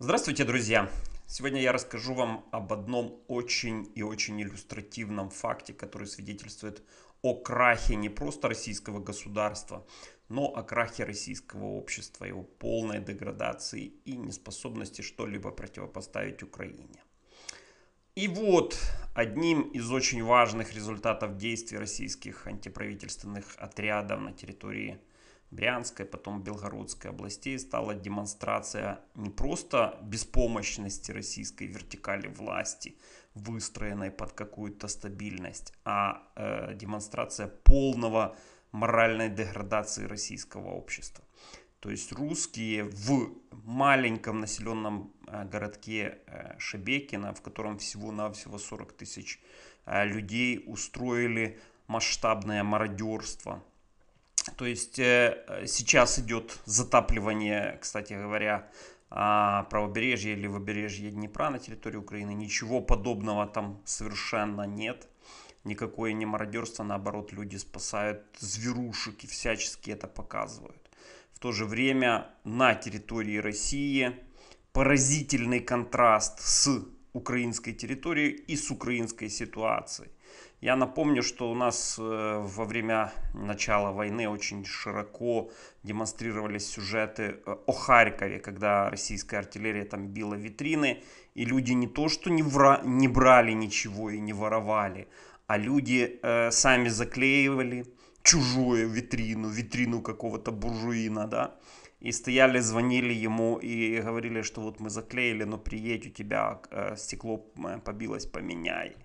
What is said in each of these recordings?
Здравствуйте, друзья! Сегодня я расскажу вам об одном очень и очень иллюстративном факте, который свидетельствует о крахе не просто российского государства, но о крахе российского общества, его полной деградации и неспособности что-либо противопоставить Украине. И вот одним из очень важных результатов действий российских антиправительственных отрядов на территории Брянской, потом Белгородской областей стала демонстрация не просто беспомощности российской вертикали власти, выстроенной под какую-то стабильность, а э, демонстрация полного моральной деградации российского общества. То есть русские в маленьком населенном э, городке э, Шебекина, в котором всего-навсего 40 тысяч э, людей, устроили масштабное мародерство, то есть э, сейчас идет затапливание, кстати говоря, а, правобережья или побережья Днепра на территории Украины. Ничего подобного там совершенно нет. Никакое не мародерство, наоборот, люди спасают зверушек и всячески это показывают. В то же время на территории России поразительный контраст с украинской территорией и с украинской ситуацией. Я напомню, что у нас э, во время начала войны очень широко демонстрировались сюжеты э, о Харькове, когда российская артиллерия там била витрины, и люди не то что не, вра... не брали ничего и не воровали, а люди э, сами заклеивали чужую витрину, витрину какого-то буржуина, да, и стояли, звонили ему и говорили, что вот мы заклеили, но приедь, у тебя э, стекло побилось, поменяй.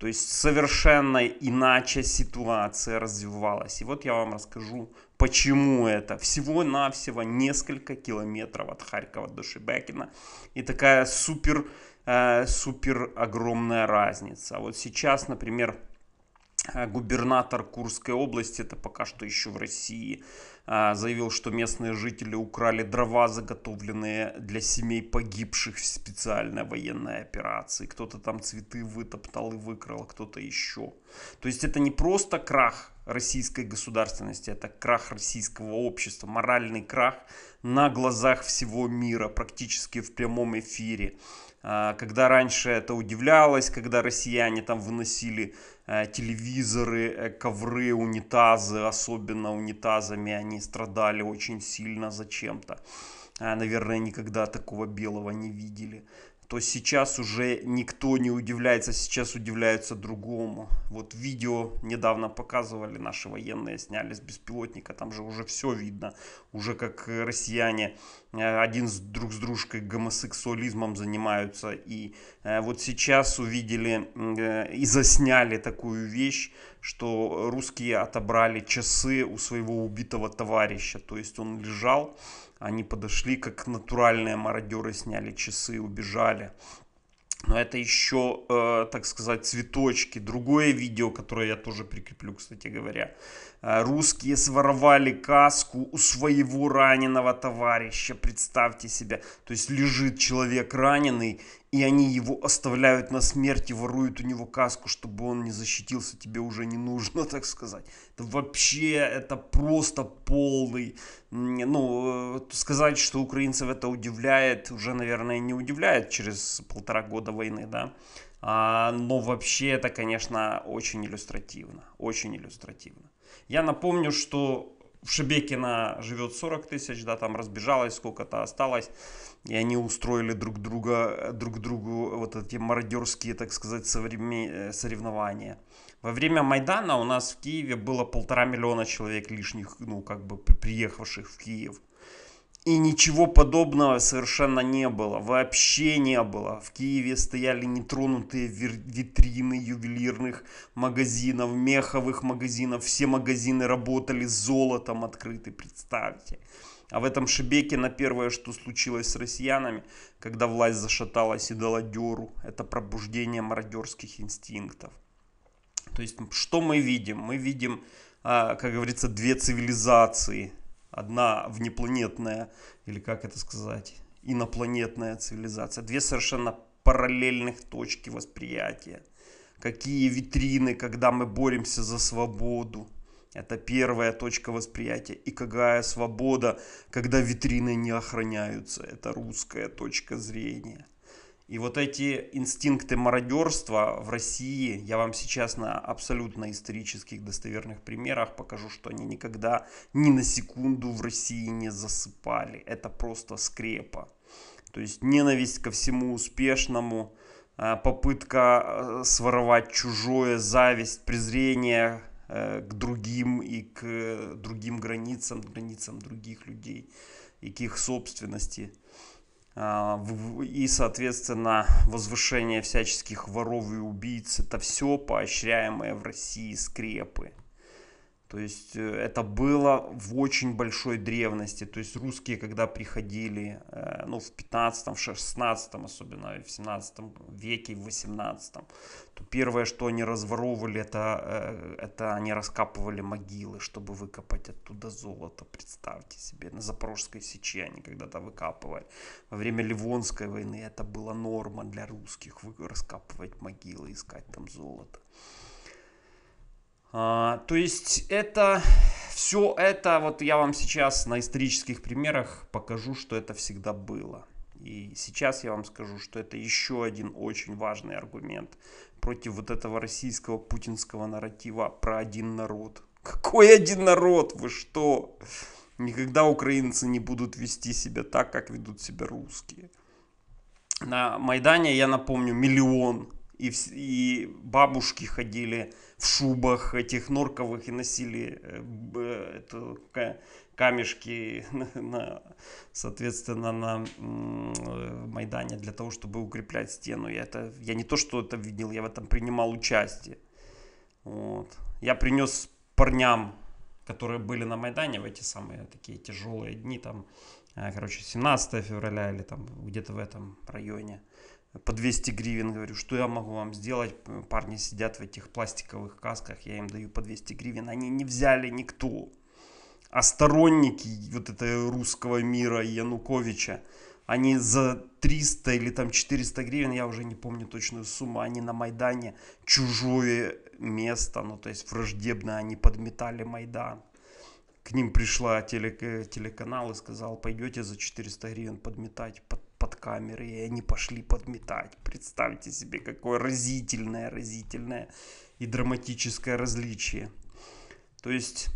То есть совершенно иначе ситуация развивалась. И вот я вам расскажу, почему это. Всего-навсего несколько километров от Харькова до Шебекина. И такая супер, э, супер огромная разница. Вот сейчас, например, Э, губернатор Курской области, это пока что еще в России, э, заявил, что местные жители украли дрова, заготовленные для семей погибших в специальной военной операции. Кто-то там цветы вытоптал и выкрал, кто-то еще. То есть это не просто крах российской государственности, это крах российского общества, моральный крах на глазах всего мира, практически в прямом эфире. А, когда раньше это удивлялось, когда россияне там выносили э, телевизоры, э, ковры, унитазы, особенно унитазами они страдали очень сильно зачем-то. А, наверное, никогда такого белого не видели то сейчас уже никто не удивляется, сейчас удивляются другому. Вот видео недавно показывали, наши военные сняли с беспилотника, там же уже все видно, уже как э, россияне э, один с друг с дружкой гомосексуализмом занимаются. И э, вот сейчас увидели и засняли такую вещь, что русские отобрали часы у своего убитого товарища. То есть он лежал, они подошли, как натуральные мародеры, сняли часы и убежали. Но это еще, э, так сказать, цветочки. Другое видео, которое я тоже прикреплю, кстати говоря. Э, русские своровали каску у своего раненого товарища. Представьте себе. То есть лежит человек раненый, и они его оставляют на смерти, воруют у него каску, чтобы он не защитился, тебе уже не нужно, так сказать. Это вообще, это просто полный, ну, э, сказать, что украинцев это удивляет, уже, наверное, не удивляет через полтора года войны, да. А, но вообще это, конечно, очень иллюстративно, очень иллюстративно. Я напомню, что в Шебекино живет 40 тысяч, да, там разбежалось, сколько-то осталось, и они устроили друг друга, друг другу вот эти мародерские, так сказать, э, соревнования. Во время Майдана у нас в Киеве было полтора миллиона человек лишних, ну, как бы приехавших в Киев. И ничего подобного совершенно не было, вообще не было. В Киеве стояли нетронутые витрины ювелирных магазинов, меховых магазинов. Все магазины работали с золотом открыты, представьте. А в этом Шебеке на первое, что случилось с россиянами, когда власть зашаталась и дала деру, это пробуждение мародерских инстинктов. То есть, что мы видим? Мы видим, а, как говорится, две цивилизации. Одна внепланетная, или как это сказать, инопланетная цивилизация. Две совершенно параллельных точки восприятия. Какие витрины, когда мы боремся за свободу. Это первая точка восприятия. И какая свобода, когда витрины не охраняются. Это русская точка зрения. И вот эти инстинкты мародерства в России, я вам сейчас на абсолютно исторических достоверных примерах покажу, что они никогда ни на секунду в России не засыпали. Это просто скрепа. То есть ненависть ко всему успешному, э, попытка э, своровать чужое, зависть, презрение э, к другим и к другим границам, границам других людей и к их собственности. А, и, соответственно, возвышение всяческих воров и убийц – это все поощряемые в России скрепы. То есть э, это было в очень большой древности. То есть русские, когда приходили, э, ну, в 15, в 16, особенно в 17 веке, в 18, то первое, что они разворовывали, это, э, это они раскапывали могилы, чтобы выкопать оттуда золото. Представьте себе, на Запорожской сече они когда-то выкапывали. Во время Ливонской войны это была норма для русских, раскапывать могилы, искать там золото. А, то есть это все это, вот я вам сейчас на исторических примерах покажу, что это всегда было. И сейчас я вам скажу, что это еще один очень важный аргумент против вот этого российского путинского нарратива про один народ. Какой один народ? Вы что? Никогда украинцы не будут вести себя так, как ведут себя русские. На Майдане, я напомню, миллион и, и бабушки ходили в шубах этих норковых и носили э, это, камешки, на, соответственно, на э, Майдане для того, чтобы укреплять стену. Я, это, я не то, что это видел, я в этом принимал участие. Вот. Я принес парням, которые были на Майдане в эти самые такие тяжелые дни, там, э, короче, 17 февраля или там где-то в этом районе – по 200 гривен, говорю, что я могу вам сделать, парни сидят в этих пластиковых касках, я им даю по 200 гривен, они не взяли никто. А сторонники вот этого русского мира Януковича, они за 300 или там 400 гривен, я уже не помню точную сумму, они на Майдане чужое место, ну то есть враждебно они подметали Майдан. К ним пришла телек, телеканал и сказал, пойдете за 400 гривен подметать, под камеры, и они пошли подметать. Представьте себе, какое разительное, разительное и драматическое различие. То есть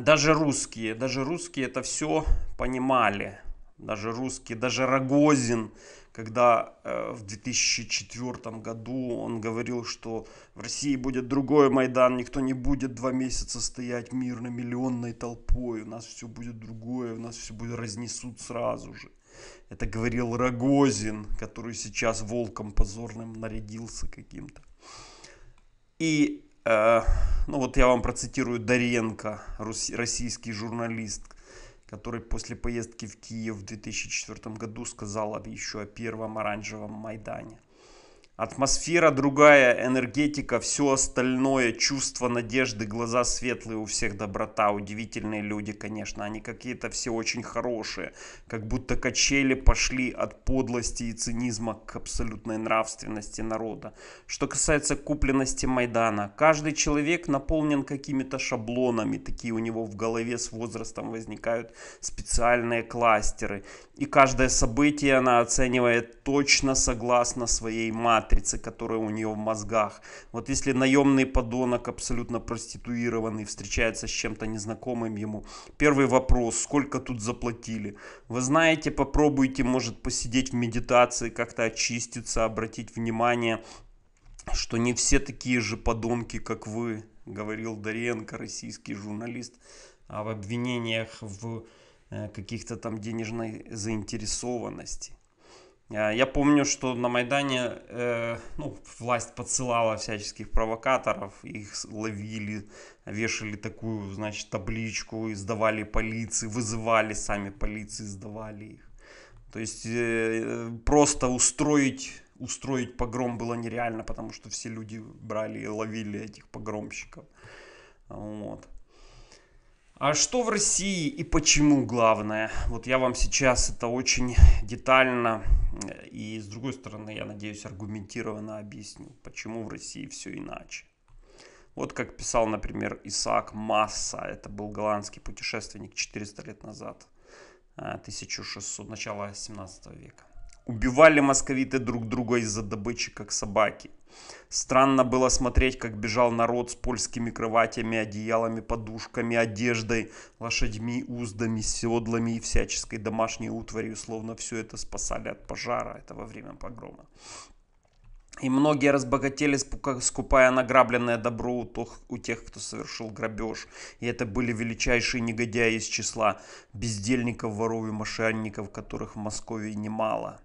даже русские, даже русские это все понимали. Даже русские, даже Рогозин, когда э, в 2004 году он говорил, что в России будет другой Майдан, никто не будет два месяца стоять мирно миллионной толпой, у нас все будет другое, у нас все будет разнесут сразу же. Это говорил Рогозин, который сейчас волком позорным нарядился каким-то. И, э, ну вот я вам процитирую Доренко, российский журналист, который после поездки в Киев в 2004 году сказал еще о первом оранжевом Майдане. Атмосфера другая, энергетика, все остальное, чувство надежды, глаза светлые, у всех доброта, удивительные люди, конечно, они какие-то все очень хорошие, как будто качели пошли от подлости и цинизма к абсолютной нравственности народа. Что касается купленности Майдана, каждый человек наполнен какими-то шаблонами, такие у него в голове с возрастом возникают специальные кластеры, и каждое событие она оценивает точно согласно своей матрице матрицы, которая у нее в мозгах. Вот если наемный подонок, абсолютно проституированный, встречается с чем-то незнакомым ему, первый вопрос, сколько тут заплатили? Вы знаете, попробуйте, может, посидеть в медитации, как-то очиститься, обратить внимание, что не все такие же подонки, как вы, говорил Доренко, российский журналист, а в обвинениях в э, каких-то там денежной заинтересованности. Э, я помню, что на Майдане э, ну, власть подсылала всяческих провокаторов, их ловили, вешали такую, значит, табличку, издавали полиции, вызывали сами полиции, издавали их. То есть э, просто устроить, устроить погром было нереально, потому что все люди брали и ловили этих погромщиков. Вот. А что в России и почему главное? Вот я вам сейчас это очень детально э, и, с другой стороны, я надеюсь, аргументированно объясню, почему в России все иначе. Вот как писал, например, Исаак Масса, это был голландский путешественник 400 лет назад, 1600, э, начало 17 века. Убивали московиты друг друга из-за добычи, как собаки. Странно было смотреть, как бежал народ с польскими кроватями, одеялами, подушками, одеждой, лошадьми, уздами, седлами и всяческой домашней утварью, словно все это спасали от пожара, этого во время погрома. И многие разбогатели, скупая награбленное добро у, у тех, кто совершил грабеж. И это были величайшие негодяи из числа бездельников, воров и мошенников, которых в Москве немало.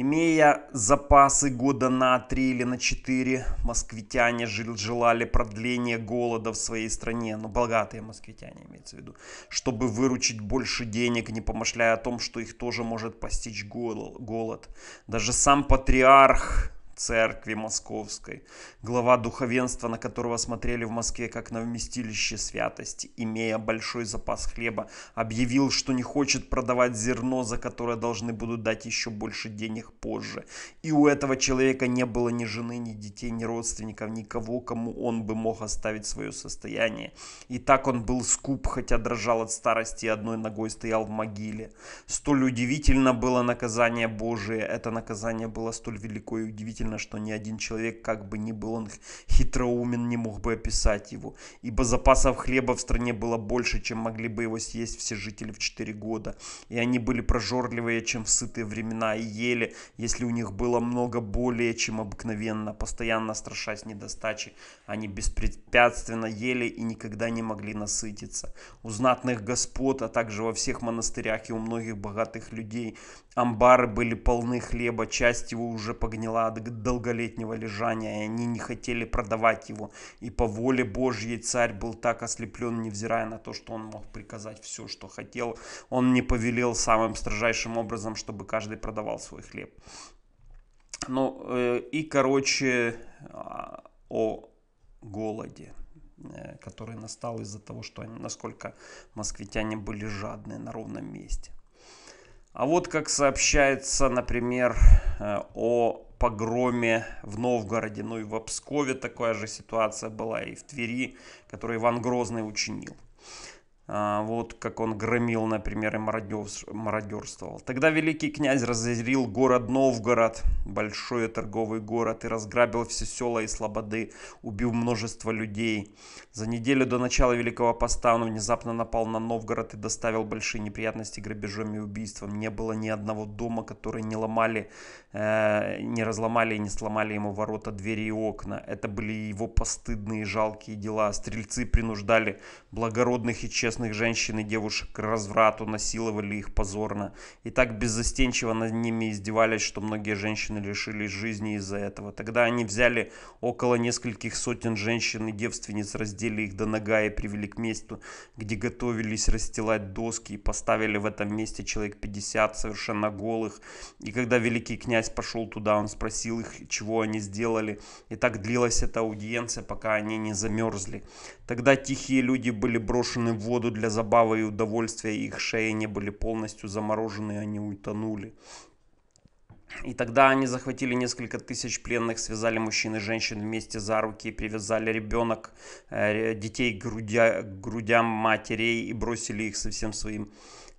Имея запасы года на 3 или на 4, москвитяне жел желали продления голода в своей стране, ну богатые москвитяне имеется в виду, чтобы выручить больше денег, не помышляя о том, что их тоже может постичь голод. Даже сам патриарх церкви московской, глава духовенства, на которого смотрели в Москве как на вместилище святости, имея большой запас хлеба, объявил, что не хочет продавать зерно, за которое должны будут дать еще больше денег позже. И у этого человека не было ни жены, ни детей, ни родственников, никого, кому он бы мог оставить свое состояние. И так он был скуп, хотя дрожал от старости и одной ногой стоял в могиле. Столь удивительно было наказание Божие, это наказание было столь велико и удивительно, удивительно, что ни один человек, как бы ни был он хитроумен, не мог бы описать его, ибо запасов хлеба в стране было больше, чем могли бы его съесть все жители в четыре года, и они были прожорливее, чем в сытые времена, и ели, если у них было много более, чем обыкновенно, постоянно страшась недостачи, они беспрепятственно ели и никогда не могли насытиться. У знатных господ, а также во всех монастырях и у многих богатых людей амбары были полны хлеба, часть его уже погнила от долголетнего лежания, и они не хотели продавать его. И по воле Божьей царь был так ослеплен, невзирая на то, что он мог приказать все, что хотел. Он не повелел самым строжайшим образом, чтобы каждый продавал свой хлеб. Ну, э, и, короче, а, о голоде э, который настал из-за того, что они, насколько москвитяне были жадные на ровном месте. А вот как сообщается, например, э, о погроме в Новгороде, ну и в Пскове такая же ситуация была, и в Твери, который Иван Грозный учинил. А, вот как он громил, например, и мародерствовал. Тогда великий князь разорил город Новгород, большой торговый город, и разграбил все села и слободы, убил множество людей. За неделю до начала Великого Поста он внезапно напал на Новгород и доставил большие неприятности грабежом и убийством. Не было ни одного дома, который не ломали, э, не разломали и не сломали ему ворота, двери и окна. Это были его постыдные жалкие дела. Стрельцы принуждали благородных и честных честных женщин и девушек к разврату, насиловали их позорно. И так беззастенчиво над ними издевались, что многие женщины лишились жизни из-за этого. Тогда они взяли около нескольких сотен женщин и девственниц, раздели их до нога и привели к месту, где готовились расстилать доски и поставили в этом месте человек 50 совершенно голых. И когда великий князь пошел туда, он спросил их, чего они сделали. И так длилась эта аудиенция, пока они не замерзли. Тогда тихие люди были брошены в воду году для забавы и удовольствия их шеи не были полностью заморожены, они утонули. И тогда они захватили несколько тысяч пленных, связали мужчин и женщин вместе за руки и привязали ребенок, э, детей к, грудя, к грудям матерей и бросили их со всем своим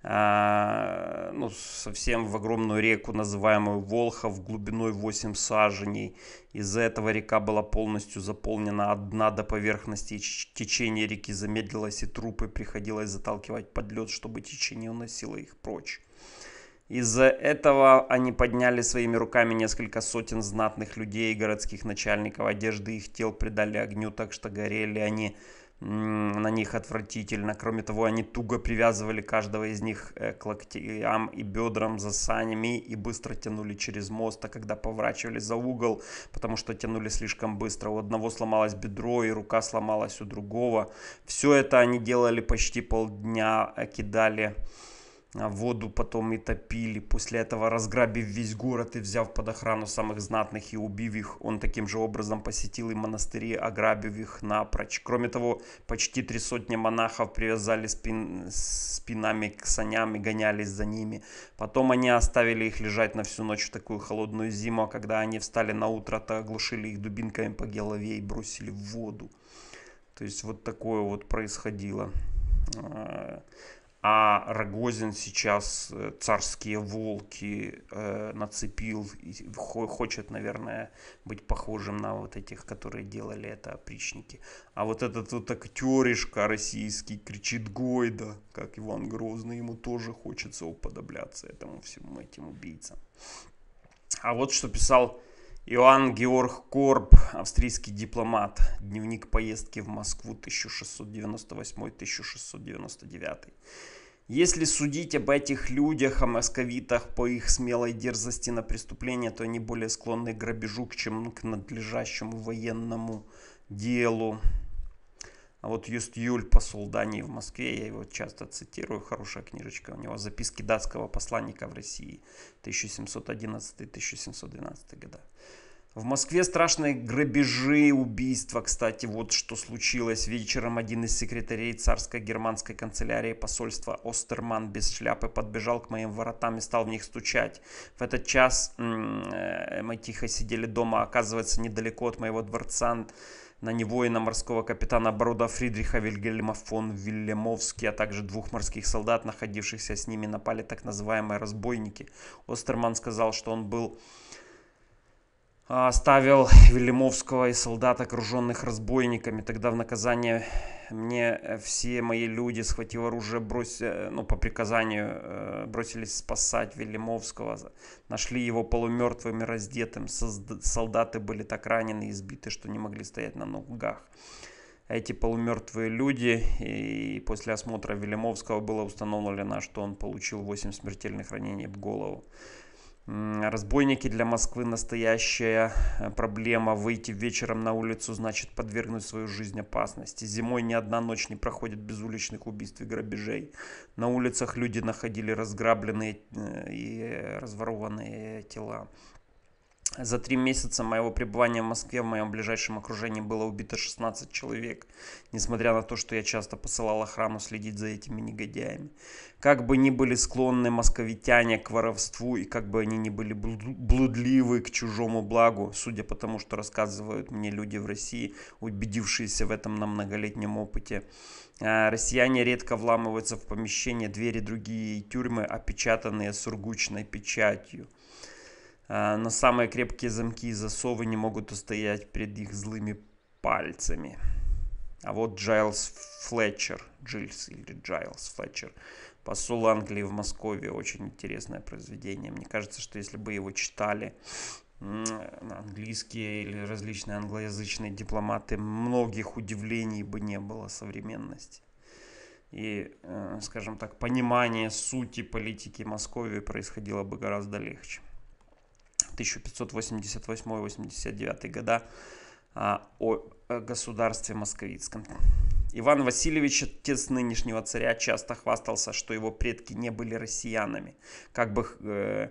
а, ну, совсем в огромную реку, называемую Волхов, глубиной 8 саженей. Из-за этого река была полностью заполнена от дна до поверхности, течение реки замедлилось, и трупы приходилось заталкивать под лед, чтобы течение уносило их прочь. Из-за этого они подняли своими руками несколько сотен знатных людей и городских начальников. Одежды их тел придали огню, так что горели они на них отвратительно. Кроме того, они туго привязывали каждого из них э, к локтям и бедрам за санями и быстро тянули через мост, а когда поворачивали за угол, потому что тянули слишком быстро. У одного сломалось бедро и рука сломалась у другого. Все это они делали почти полдня, а кидали а, воду потом и топили. После этого, разграбив весь город и взяв под охрану самых знатных и убив их, он таким же образом посетил и монастыри, ограбив их напрочь. Кроме того, почти три сотни монахов привязали спин... спинами к саням и гонялись за ними. Потом они оставили их лежать на всю ночь в такую холодную зиму, а когда они встали на утро, то оглушили их дубинками по голове и бросили в воду. То есть вот такое вот происходило. А, а Рогозин сейчас э, царские волки э, нацепил и хочет, наверное, быть похожим на вот этих, которые делали это опричники. А вот этот вот актеришка российский кричит Гойда, как Иван Грозный, ему тоже хочется уподобляться этому всему этим убийцам. А вот что писал Иоанн Георг Корб, австрийский дипломат, дневник поездки в Москву 1698-1699. Если судить об этих людях, о московитах, по их смелой дерзости на преступление, то они более склонны к грабежу, чем к надлежащему военному делу. А вот Юст Юль, посол Дании в Москве, я его часто цитирую, хорошая книжечка, у него записки датского посланника в России 1711-1712 года. В Москве страшные грабежи, убийства, кстати, вот что случилось. Вечером один из секретарей царской германской канцелярии посольства Остерман без шляпы подбежал к моим воротам и стал в них стучать. В этот час э, мы тихо сидели дома, оказывается, недалеко от моего дворца на него и на морского капитана Брода Фридриха Вильгельма фон Вильямовски, а также двух морских солдат, находившихся с ними, напали так называемые разбойники. Остерман сказал, что он был а, оставил Велимовского и солдат, окруженных разбойниками. Тогда в наказание мне э, все мои люди, схватив оружие, бросили, э, ну, по приказанию, э, бросились спасать Велимовского. Нашли его полумертвым и раздетым. Солдаты были так ранены и избиты, что не могли стоять на ногах. Эти полумертвые люди, и после осмотра Велимовского было установлено, что он получил 8 смертельных ранений в голову. Разбойники для Москвы настоящая э, проблема. Выйти вечером на улицу значит подвергнуть свою жизнь опасности. Зимой ни одна ночь не проходит без уличных убийств и грабежей. На улицах люди находили разграбленные э, и разворованные тела. За три месяца моего пребывания в Москве в моем ближайшем окружении было убито 16 человек, несмотря на то, что я часто посылал охрану следить за этими негодяями. Как бы ни были склонны московитяне к воровству и как бы они ни были блудливы к чужому благу, судя по тому, что рассказывают мне люди в России, убедившиеся в этом на многолетнем опыте, э, Россияне редко вламываются в помещения, двери, другие тюрьмы, опечатанные сургучной печатью. А, но самые крепкие замки и засовы не могут устоять перед их злыми пальцами. А вот Джайлс Флетчер, Джильс или Джайлс Флетчер, посол Англии в Москве, очень интересное произведение. Мне кажется, что если бы его читали английские или различные англоязычные дипломаты, многих удивлений бы не было современности. И, э, скажем так, понимание сути политики Москвы происходило бы гораздо легче. 1588-89 года а, о э, государстве московицком. Иван Васильевич, отец нынешнего царя, часто хвастался, что его предки не были россиянами, как бы э,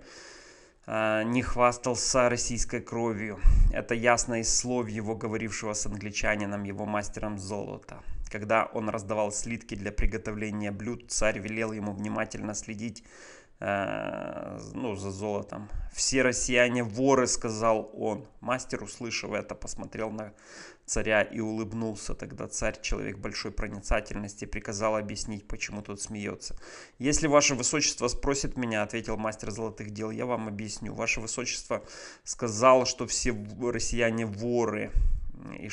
а, не хвастался российской кровью. Это ясно из слов его, говорившего с англичанином, его мастером золота. Когда он раздавал слитки для приготовления блюд, царь велел ему внимательно следить Э, ну, за золотом. «Все россияне воры», — сказал он. Мастер, услышав это, посмотрел на царя и улыбнулся. Тогда царь, человек большой проницательности, приказал объяснить, почему тот смеется. «Если ваше высочество спросит меня», — ответил мастер золотых дел, — «я вам объясню. Ваше высочество сказал, что все россияне воры, и,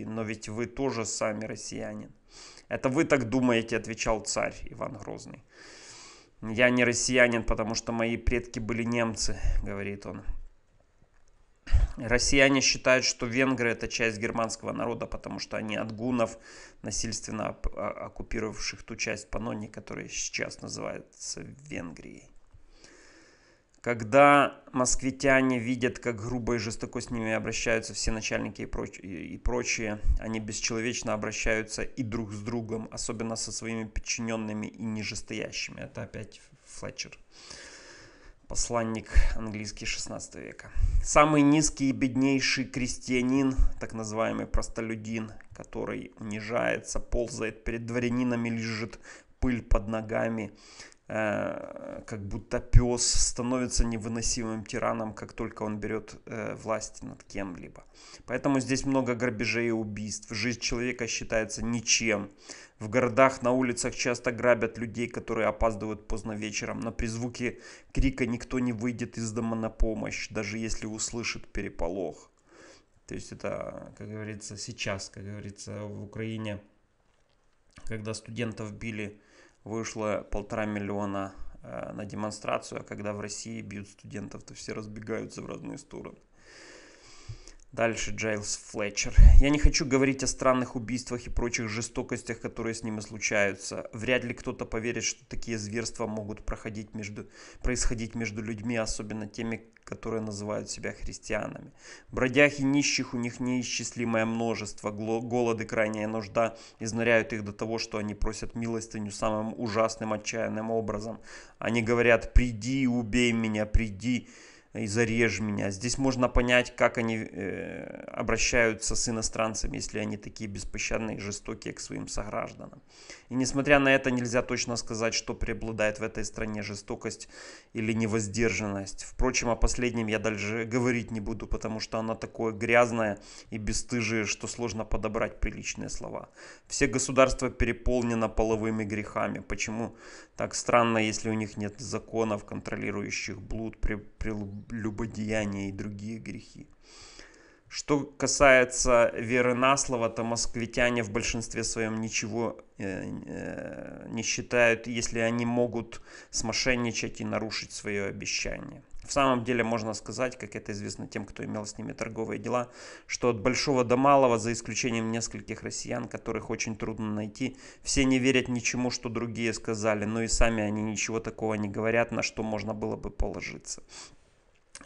и, но ведь вы тоже сами россиянин». «Это вы так думаете», — отвечал царь Иван Грозный. Я не россиянин, потому что мои предки были немцы, говорит он. Россияне считают, что венгры это часть германского народа, потому что они от гунов, насильственно а-, оккупировавших ту часть Панонии, которая сейчас называется Венгрией. Когда москвитяне видят, как грубо и жестоко с ними обращаются все начальники и, проч- и прочие, они бесчеловечно обращаются и друг с другом, особенно со своими подчиненными и нижестоящими. Это опять Флетчер, посланник английский 16 века. Самый низкий и беднейший крестьянин, так называемый простолюдин, который унижается, ползает перед дворянинами, лежит пыль под ногами, Э, как будто пес становится невыносимым тираном, как только он берет э, власть над кем-либо. Поэтому здесь много грабежей и убийств. Жизнь человека считается ничем. В городах на улицах часто грабят людей, которые опаздывают поздно вечером. На призвуке крика никто не выйдет из дома на помощь, даже если услышит переполох. То есть это, как говорится, сейчас, как говорится, в Украине, когда студентов били вышло полтора миллиона э, на демонстрацию, а когда в России бьют студентов, то все разбегаются в разные стороны. Дальше Джейлс Флетчер. Я не хочу говорить о странных убийствах и прочих жестокостях, которые с ними случаются. Вряд ли кто-то поверит, что такие зверства могут проходить между, происходить между людьми, особенно теми, которые называют себя христианами. Бродяг и нищих у них неисчислимое множество. Голод и крайняя нужда изнуряют их до того, что они просят милостыню самым ужасным, отчаянным образом. Они говорят «приди, убей меня, приди» и зарежь меня. Здесь можно понять, как они э, обращаются с иностранцами, если они такие беспощадные и жестокие к своим согражданам. И несмотря на это, нельзя точно сказать, что преобладает в этой стране жестокость или невоздержанность. Впрочем, о последнем я даже говорить не буду, потому что она такое грязное и бесстыжие, что сложно подобрать приличные слова. Все государства переполнены половыми грехами. Почему так странно, если у них нет законов, контролирующих блуд, при, при, любодеяния и другие грехи. Что касается веры на слово, то москвитяне в большинстве своем ничего э, э, не считают, если они могут смошенничать и нарушить свое обещание. В самом деле можно сказать, как это известно тем, кто имел с ними торговые дела, что от большого до малого, за исключением нескольких россиян, которых очень трудно найти, все не верят ничему, что другие сказали, но и сами они ничего такого не говорят, на что можно было бы положиться.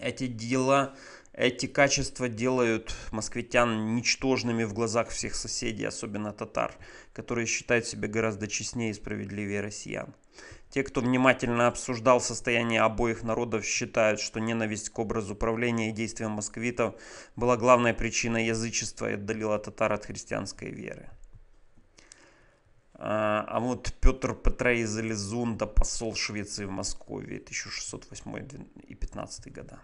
Эти дела, эти качества делают москвитян ничтожными в глазах всех соседей, особенно татар, которые считают себя гораздо честнее и справедливее россиян. Те, кто внимательно обсуждал состояние обоих народов, считают, что ненависть к образу правления и действиям московитов была главной причиной язычества и отдалила татар от христианской веры. А, а вот Петр Петра из посол Швеции в Москве, 1608 и 15 года.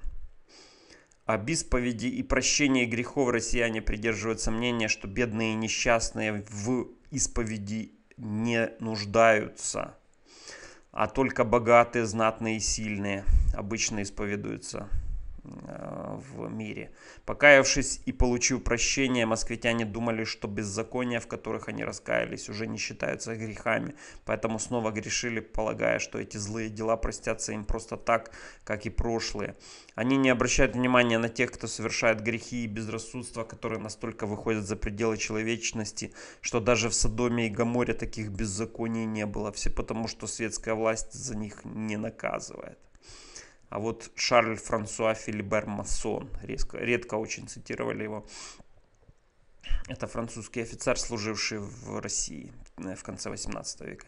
Об исповеди и прощении грехов россияне придерживаются мнения, что бедные и несчастные в исповеди не нуждаются, а только богатые, знатные и сильные обычно исповедуются. Э, в мире. Покаявшись и получив прощение, москвитяне думали, что беззакония, в которых они раскаялись, уже не считаются грехами, поэтому снова грешили, полагая, что эти злые дела простятся им просто так, как и прошлые. Они не обращают внимания на тех, кто совершает грехи и безрассудство, которые настолько выходят за пределы человечности, что даже в Содоме и Гаморе таких беззаконий не было. Все потому, что светская власть за них не наказывает. А вот Шарль Франсуа Филибер Массон, резко, редко очень цитировали его. Это французский офицер, служивший в России э, в конце 18 века.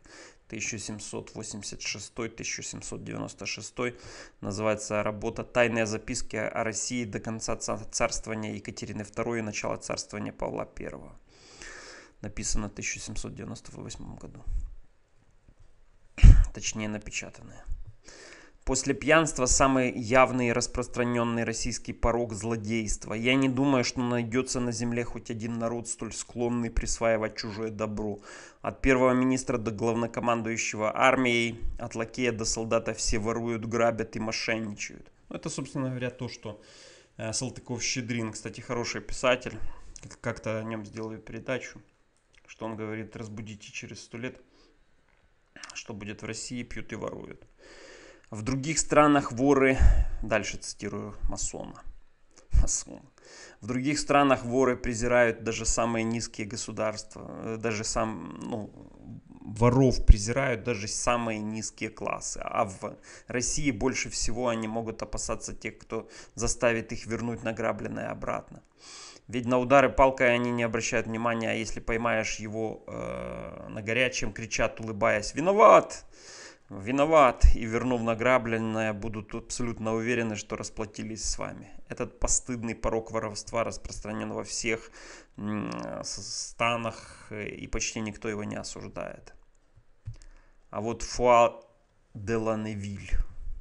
1786-1796 называется работа «Тайные записки о России до конца царствования Екатерины II и начала царствования Павла I». Написано в 1798 году. Точнее, напечатанная. После пьянства самый явный и распространенный российский порог злодейства. Я не думаю, что найдется на земле хоть один народ, столь склонный присваивать чужое добро. От первого министра до главнокомандующего армией, от лакея до солдата все воруют, грабят и мошенничают. Ну, это, собственно говоря, то, что э, Салтыков-Щедрин, кстати, хороший писатель, как-то о нем сделали передачу, что он говорит «разбудите через сто лет, что будет в России, пьют и воруют». В других странах воры, дальше цитирую масона, масона. В других странах воры презирают даже самые низкие государства, э, даже сам, ну, воров презирают даже самые низкие классы. А в России больше всего они могут опасаться тех, кто заставит их вернуть награбленное обратно. Ведь на удары палкой они не обращают внимания, а если поймаешь его э, на горячем, кричат, улыбаясь, «Виноват!» виноват и вернув награбленное, будут абсолютно уверены, что расплатились с вами. Этот постыдный порог воровства распространен во всех станах, э, и почти никто его не осуждает. А вот Фуа Деланевиль,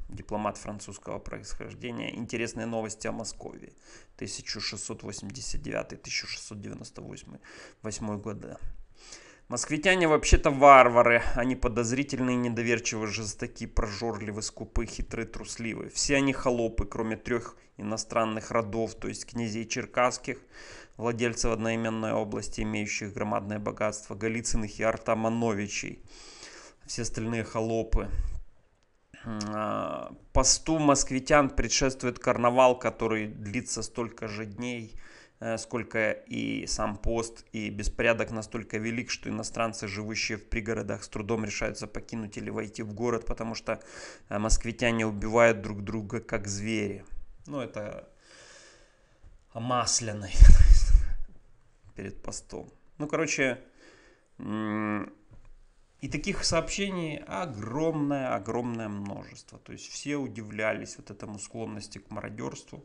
дипломат французского происхождения, интересные новости о Москве 1689-1698 года. Москвитяне вообще-то варвары. Они подозрительные, недоверчивые, жестоки, прожорливы, скупы, хитры, трусливы. Все они холопы, кроме трех иностранных родов, то есть князей черкасских, владельцев одноименной области, имеющих громадное богатство, Голицыных и Артамановичей. Все остальные холопы. А, посту москвитян предшествует карнавал, который длится столько же дней – Э, сколько и сам пост, и беспорядок настолько велик, что иностранцы, живущие в пригородах, с трудом решаются покинуть или войти в город, потому что э, москвитяне убивают друг друга как звери. Ну, это масляный перед постом. Ну, короче, и таких сообщений огромное-огромное множество. То есть все удивлялись вот этому склонности к мародерству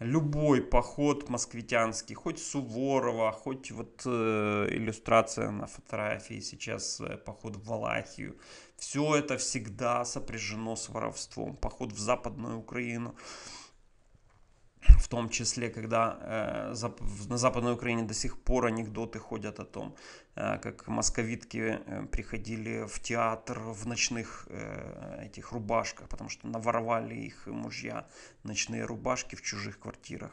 любой поход москвитянский, хоть Суворова, хоть вот э, иллюстрация на фотографии сейчас э, поход в Валахию, все это всегда сопряжено с воровством. Поход в Западную Украину, в том числе, когда э, на Западной Украине до сих пор анекдоты ходят о том, э, как московитки э, приходили в театр в ночных этих рубашках, потому что наворовали их мужья ночные рубашки в чужих квартирах.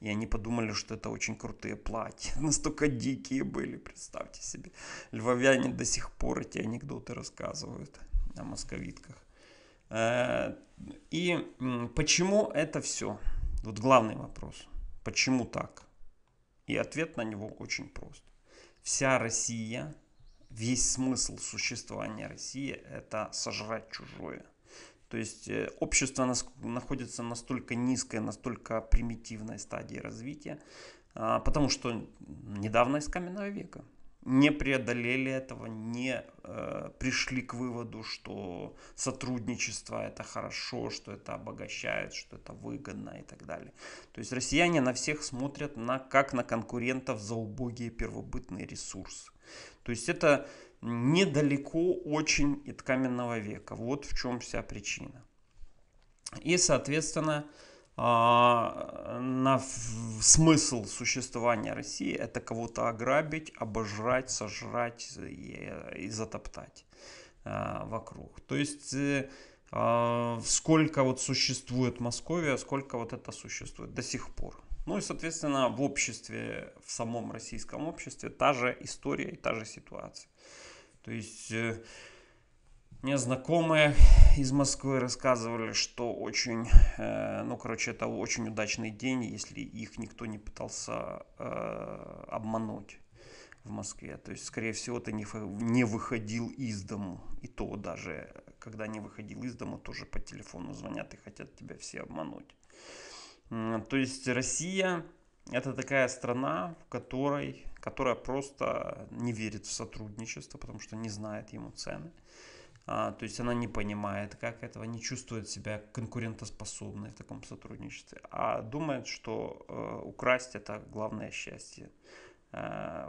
И они подумали, что это очень крутые платья. Настолько дикие были, представьте себе. Львовяне до сих пор эти анекдоты рассказывают о московитках. И почему это все? Вот главный вопрос. Почему так? И ответ на него очень прост. Вся Россия, весь смысл существования России – это сожрать чужое. То есть э, общество находится настолько низкой, настолько примитивной стадии развития, а, потому что недавно из каменного века не преодолели этого, не э, пришли к выводу, что сотрудничество это хорошо, что это обогащает, что это выгодно и так далее. То есть россияне на всех смотрят на, как на конкурентов за убогие первобытные ресурсы. То есть это недалеко очень от каменного века. Вот в чем вся причина. И, соответственно, э, а, на смысл существования России это кого-то ограбить, обожрать, сожрать и, и затоптать э, вокруг. То есть э, а, сколько вот существует Московия, сколько вот это существует до сих пор. Ну и, соответственно, в обществе, в самом российском обществе та же история и та же ситуация. То есть э, мне знакомые из Москвы рассказывали, что очень, э, ну, короче, это очень удачный день, если их никто не пытался э, обмануть в Москве. То есть, скорее всего, ты не, не выходил из дому. И то даже, когда не выходил из дому, тоже по телефону звонят и хотят тебя все обмануть. То есть Россия это такая страна, в которой, которая просто не верит в сотрудничество, потому что не знает ему цены. А, то есть она не понимает, как этого, не чувствует себя конкурентоспособной в таком сотрудничестве, а думает, что э, украсть это главное счастье, э,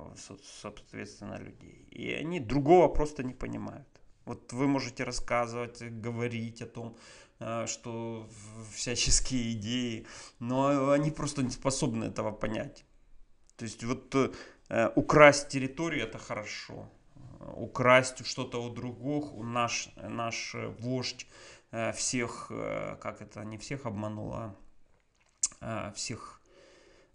соответственно, людей. И они другого просто не понимают. Вот вы можете рассказывать, говорить о том, э, что всяческие идеи, но они просто не способны этого понять. То есть вот э, украсть территорию это хорошо, украсть что-то у других, у наш, наш э, вождь э, всех, э, как это, не всех обманул, а всех,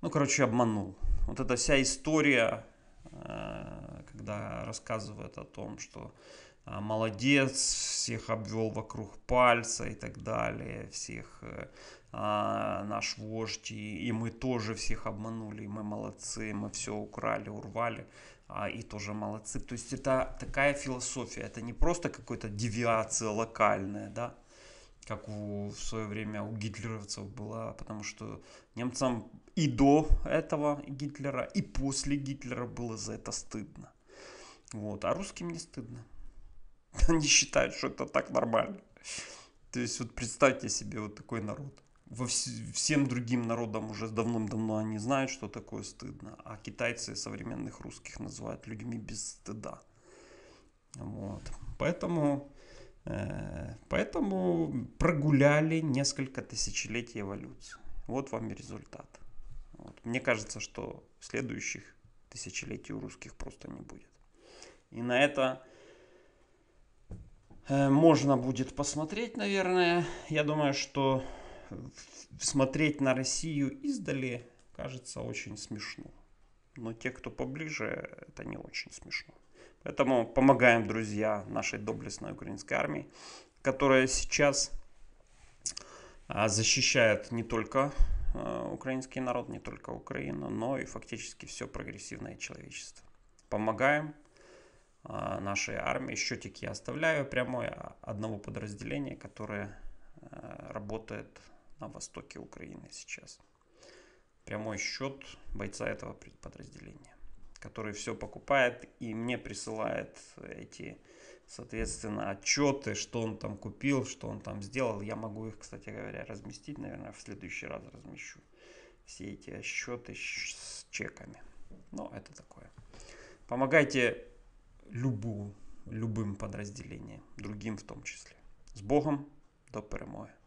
ну, короче, обманул. Вот эта вся история, когда рассказывают о том, что молодец, всех обвел вокруг пальца и так далее, всех а, наш вождь, и, и мы тоже всех обманули, и мы молодцы, мы все украли, урвали, а, и тоже молодцы. То есть это такая философия, это не просто какая-то девиация локальная, да, как у, в свое время у гитлеровцев была, потому что немцам и до этого Гитлера, и после Гитлера было за это стыдно. Вот, а русским не стыдно. Они считают, что это так нормально. То есть вот представьте себе вот такой народ во вс- всем другим народам уже давным-давно они знают, что такое стыдно, а китайцы современных русских называют людьми без стыда. Вот. Поэтому, э, поэтому прогуляли несколько тысячелетий эволюции. Вот вам и результат. Вот. Мне кажется, что следующих тысячелетий у русских просто не будет. И на это э, можно будет посмотреть, наверное. Я думаю, что смотреть на Россию издали кажется очень смешно. Но те, кто поближе, это не очень смешно. Поэтому помогаем, друзья, нашей доблестной украинской армии, которая сейчас а, защищает не только а, украинский народ, не только Украину, но и фактически все прогрессивное человечество. Помогаем а, нашей армии. Счетик я оставляю прямой одного подразделения, которое работает на востоке Украины сейчас. Прямой счет бойца этого подразделения, который все покупает и мне присылает эти, соответственно, отчеты, что он там купил, что он там сделал. Я могу их, кстати говоря, разместить, наверное, в следующий раз размещу. Все эти отчеты с чеками. Но ну, это такое. Помогайте любу, любым подразделениям, другим в том числе. С Богом до перемоги!